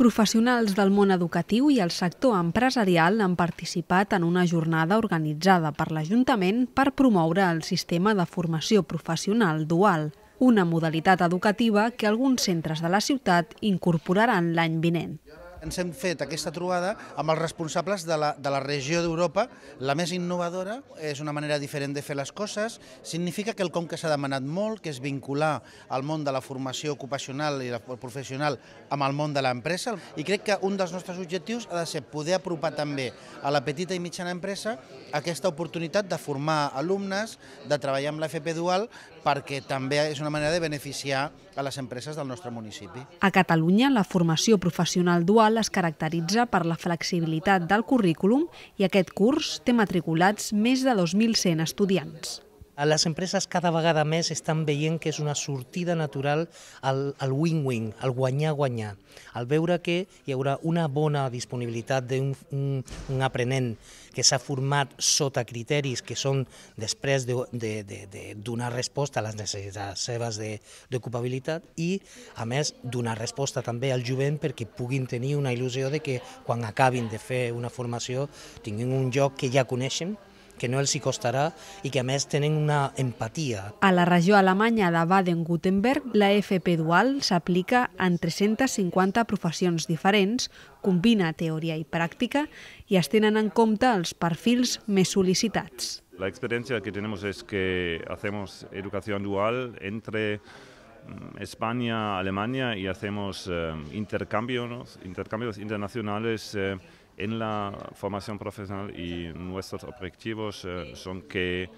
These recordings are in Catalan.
Professionals del món educatiu i el sector empresarial han participat en una jornada organitzada per l'Ajuntament per promoure el sistema de formació professional dual, una modalitat educativa que alguns centres de la ciutat incorporaran l'any vinent ens hem fet aquesta trobada amb els responsables de la, de la regió d'Europa, la més innovadora, és una manera diferent de fer les coses, significa que el com que s'ha demanat molt, que és vincular el món de la formació ocupacional i la professional amb el món de l'empresa, i crec que un dels nostres objectius ha de ser poder apropar també a la petita i mitjana empresa aquesta oportunitat de formar alumnes, de treballar amb l'FP dual, perquè també és una manera de beneficiar a les empreses del nostre municipi. A Catalunya, la formació professional dual es caracteritza per la flexibilitat del currículum i aquest curs té matriculats més de 2.100 estudiants. Les empreses cada vegada més estan veient que és una sortida natural al win-win, al guanyar-guanyar, al veure que hi haurà una bona disponibilitat d'un un, aprenent que s'ha format sota criteris que són després de, de, de, de donar resposta a les necessitats seves d'ocupabilitat i, a més, donar resposta també al jovent perquè puguin tenir una il·lusió de que quan acabin de fer una formació tinguin un joc que ja coneixen que no els hi costarà i que a més tenen una empatia. A la regió alemanya de Baden-Württemberg, la FP dual s'aplica en 350 professions diferents, combina teoria i pràctica i es tenen en compte els perfils més sol·licitats. La experiencia que tenemos es que hacemos educación dual entre mm, España, Alemania y hacemos eh, intercambios, ¿no? intercambios internacionales eh, en la formación profesional y nuestros objetivos eh, son que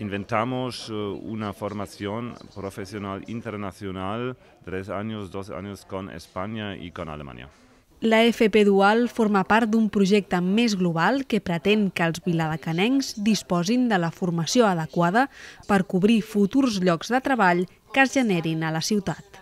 inventamos eh, una formación profesional internacional, tres años, dos años con España y con Alemania. La FP Dual forma part d'un projecte més global que pretén que els viladecanencs disposin de la formació adequada per cobrir futurs llocs de treball que es generin a la ciutat.